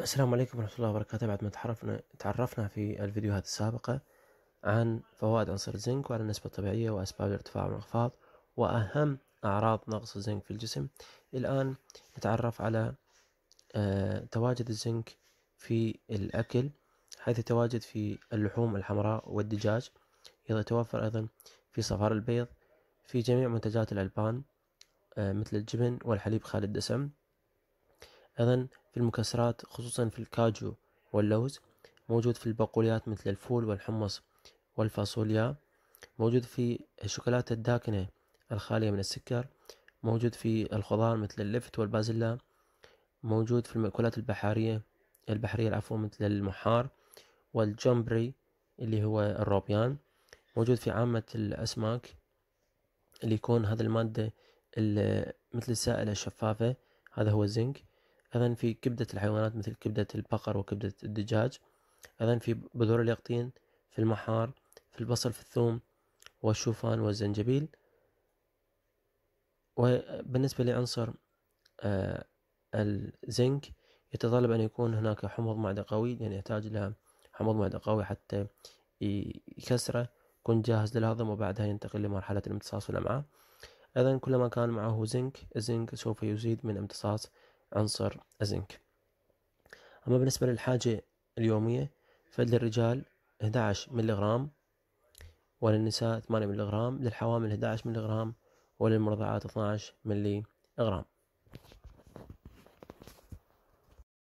السلام عليكم ورحمة الله وبركاته بعد ما تعرفنا تعرفنا في الفيديوهات السابقة عن فوائد عنصر الزنك وعلى النسبة الطبيعية وأسباب الارتفاع والانخفاض وأهم أعراض نقص الزنك في الجسم الآن نتعرف على آه، تواجد الزنك في الأكل حيث يتواجد في اللحوم الحمراء والدجاج يتوفر أيضا في صفار البيض في جميع منتجات الألبان آه، مثل الجبن والحليب خالي الدسم أيضا في المكسرات خصوصا في الكاجو واللوز موجود في البقوليات مثل الفول والحمص والفاصوليا موجود في الشوكولاتة الداكنة الخالية من السكر موجود في الخضار مثل اللفت والبازلاء موجود في المأكولات البحرية البحرية العفو مثل المحار والجمبري اللي هو الروبيان موجود في عامة الأسماك اللي يكون هذا المادة مثل السائلة الشفافة هذا هو الزنك أيضا في كبدة الحيوانات مثل كبدة البقر وكبدة الدجاج أيضا في بذور اليقطين في المحار في البصل في الثوم والشوفان والزنجبيل وبالنسبة لعنصر آه، الزنك يتطلب أن يكون هناك حمض معدة قوي لأن يعني يحتاج إلى حمض معدة قوي حتى يكسره يكون جاهز للهضم وبعدها ينتقل لمرحلة الامتصاص في الأمعاء أيضا كلما كان معه زنك الزنك سوف يزيد من امتصاص عنصر الزنك أما بالنسبة للحاجة اليومية فللرجال 11 ملغرام وللنساء 8 ملغرام للحوامل 11 ملغرام وللمرضعات 12 ملغرام